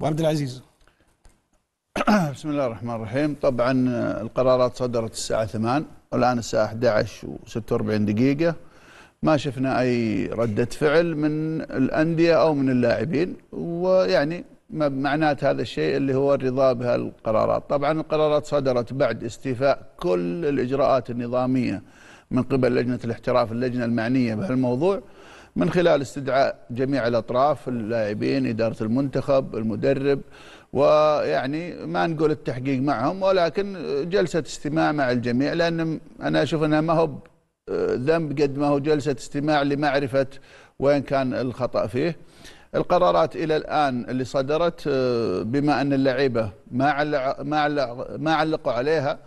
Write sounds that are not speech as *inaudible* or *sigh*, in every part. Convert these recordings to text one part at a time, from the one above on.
وعبد العزيز *clears throat* بسم الله الرحمن الرحيم طبعا آه، القرارات صدرت الساعة 8 والآن الساعة 11 و46 دقيقة ما شفنا أي ردة فعل من الأندية أو من اللاعبين ويعني معنات هذا الشيء اللي هو الرضا بهالقرارات طبعا القرارات صدرت بعد استيفاء كل الإجراءات النظامية من قبل لجنة الاحتراف اللجنة المعنية بهالموضوع من خلال استدعاء جميع الأطراف اللاعبين إدارة المنتخب المدرب ويعني ما نقول التحقيق معهم ولكن جلسة استماع مع الجميع لأن أنا أشوف أنها ما هو ذنب قد ما هو جلسة استماع لمعرفة وين كان الخطأ فيه القرارات الى الان اللي صدرت آه، بما ان اللعيبه ما ما ما علقوا عليها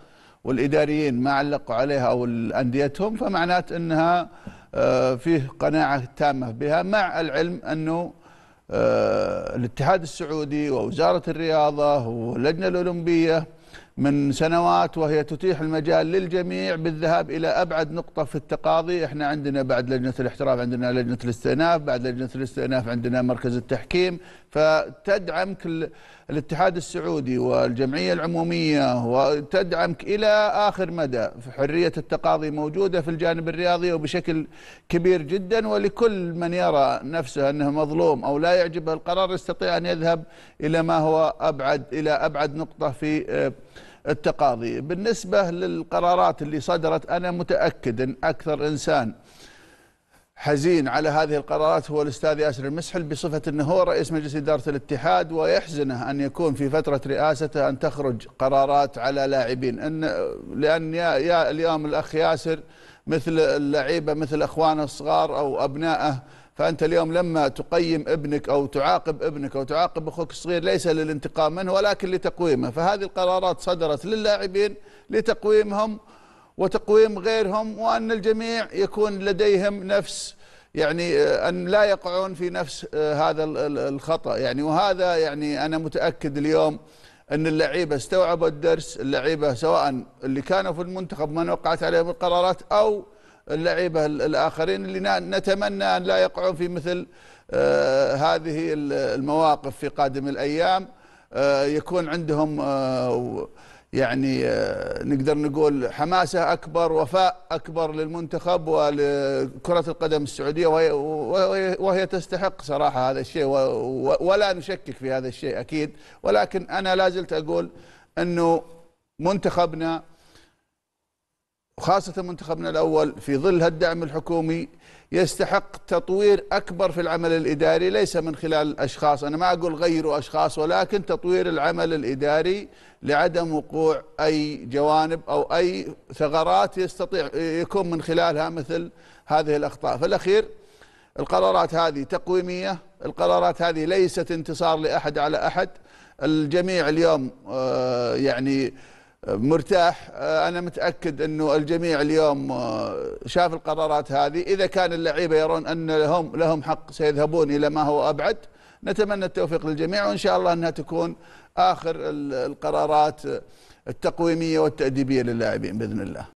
والاداريين ما علقوا عليها او انديتهم فمعناته انها آه، فيه قناعة تامة بها مع العلم أنه آه، الاتحاد السعودي ووزارة الرياضة واللجنة الأولمبية من سنوات وهي تتيح المجال للجميع بالذهاب إلى أبعد نقطة في التقاضي احنا عندنا بعد لجنة الاحتراف عندنا لجنة الاستئناف بعد لجنة الاستئناف عندنا مركز التحكيم فتدعمك الاتحاد السعودي والجمعية العمومية وتدعمك إلى آخر مدى حرية التقاضي موجودة في الجانب الرياضي وبشكل كبير جدا ولكل من يرى نفسه أنه مظلوم أو لا يعجبه القرار يستطيع أن يذهب إلى ما هو أبعد إلى أبعد نقطة في آه، التقاضي بالنسبة للقرارات اللي صدرت أنا متأكد أن أكثر إنسان حزين على هذه القرارات هو الأستاذ ياسر المسحل بصفة أنه هو رئيس مجلس إدارة الاتحاد ويحزنه أن يكون في فترة رئاسته أن تخرج قرارات على لاعبين إن لأن يا, يا اليوم الأخ ياسر مثل اللعيبة مثل أخوانه الصغار أو أبنائه فأنت اليوم لما تقيم ابنك أو تعاقب ابنك أو تعاقب أخوك الصغير ليس للانتقام منه ولكن لتقويمه فهذه القرارات صدرت للاعبين لتقويمهم وتقويم غيرهم وأن الجميع يكون لديهم نفس يعني آه، أن لا يقعون في نفس آه، هذا الخطأ يعني وهذا يعني أنا متأكد اليوم أن اللعيبة استوعبوا الدرس اللعيبة سواء اللي كانوا في المنتخب من وقعت عليهم القرارات أو اللعيبه الاخرين اللي نتمنى ان لا يقعون في مثل آه، هذه المواقف في قادم الايام آه، يكون عندهم آه، يعني نقدر نقول حماسه اكبر وفاء اكبر للمنتخب ولكره القدم السعوديه وهي, وهي تستحق صراحه هذا الشيء ولا نشكك في هذا الشيء اكيد ولكن انا لازلت اقول انه منتخبنا وخاصة منتخبنا الأول في ظل هالدعم الحكومي يستحق تطوير أكبر في العمل الإداري ليس من خلال أشخاص أنا ما أقول غيروا أشخاص ولكن تطوير العمل الإداري لعدم وقوع أي جوانب أو أي ثغرات يستطيع يكون من خلالها مثل هذه الأخطاء فالأخير القرارات هذه تقويمية القرارات هذه ليست انتصار لأحد على أحد الجميع اليوم آه، يعني مرتاح آه، انا متاكد انه الجميع اليوم آه، شاف القرارات هذه اذا كان اللعيبه يرون ان لهم لهم حق سيذهبون الى ما هو ابعد نتمنى التوفيق للجميع وان شاء الله انها تكون اخر القرارات التقويميه والتاديبيه للاعبين باذن الله